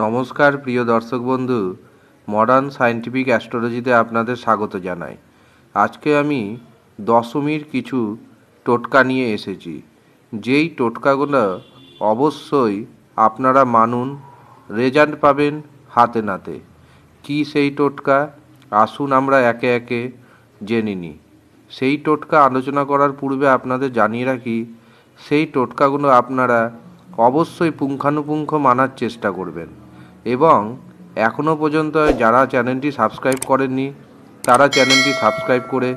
নমস্কার প্রিয় দর্শক বন্ধু মডার্ন সায়েন্টিফিক অ্যাস্ট্রোলজিতে আপনাদের স্বাগত জানাই আজকে আমি দশমীর কিছু টোটকা নিয়ে এসেছি যেই টোটকাগুলো অবশ্যই আপনারা মানুন রেজাল্ট পাবেন হাতে নাতে কি সেই টোটকা আসুন আমরা একে একে জেনে নিই সেই টোটকা আলোচনা করার পূর্বে আপনাদের জানিয়ে রাখি সেই টোটকাগুলো আপনারা অবশ্যই পুঙ্খানুপুঙ্খ মানার চেষ্টা করবেন এবং এখনও পর্যন্ত যারা চ্যানেলটি সাবস্ক্রাইব করেননি তারা চ্যানেলটি সাবস্ক্রাইব করে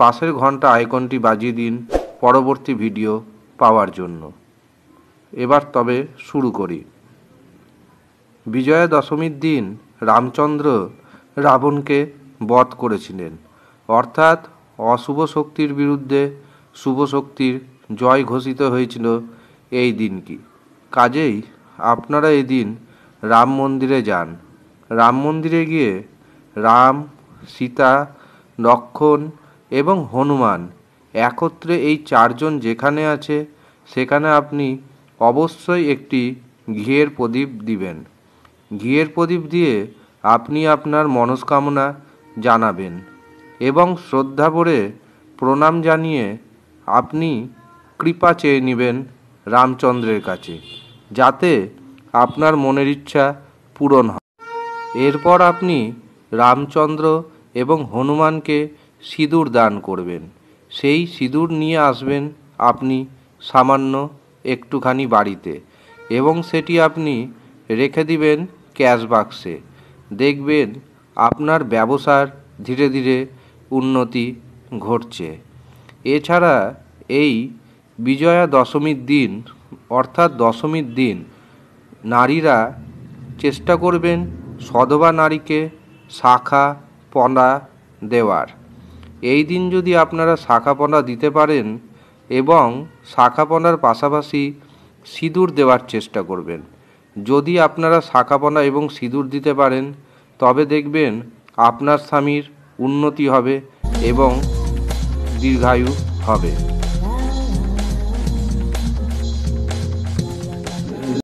পাশের ঘন্টা আইকনটি বাজিয়ে দিন পরবর্তী ভিডিও পাওয়ার জন্য এবার তবে শুরু করি বিজয়া দশমীর দিন রামচন্দ্র রাবণকে বধ করেছিলেন অর্থাৎ অশুভ শক্তির বিরুদ্ধে শুভ শক্তির জয় ঘোষিত হয়েছিল এই দিনটি কাজেই আপনারা এদিন রাম মন্দিরে যান রাম মন্দিরে গিয়ে রাম সীতা লক্ষণ এবং হনুমান একত্রে এই চারজন যেখানে আছে সেখানে আপনি অবশ্যই একটি ঘিয়ের প্রদীপ দিবেন ঘিয়ের প্রদীপ দিয়ে আপনি আপনার মনস্কামনা জানাবেন এবং শ্রদ্ধা ভরে প্রণাম জানিয়ে আপনি কৃপা চেয়ে নেবেন রামচন্দ্রের কাছে যাতে আপনার মনের ইচ্ছা পূরণ হয় এরপর আপনি রামচন্দ্র এবং হনুমানকে সিঁদুর দান করবেন সেই সিঁদুর নিয়ে আসবেন আপনি সামান্য একটুখানি বাড়িতে এবং সেটি আপনি রেখে দিবেন ক্যাশ বাক্সে দেখবেন আপনার ব্যবসার ধীরে ধীরে উন্নতি ঘটছে এছাড়া এই বিজয়া দশমীর দিন অর্থাৎ দশমীর দিন নারীরা চেষ্টা করবেন সধবা নারীকে শাখা পনা দেওয়ার এই দিন যদি আপনারা শাখা পনা দিতে পারেন এবং শাখা পনার পাশাপাশি সিঁদুর দেওয়ার চেষ্টা করবেন যদি আপনারা শাখাপনা এবং সিঁদুর দিতে পারেন তবে দেখবেন আপনার স্বামীর উন্নতি হবে এবং দীর্ঘায়ু হবে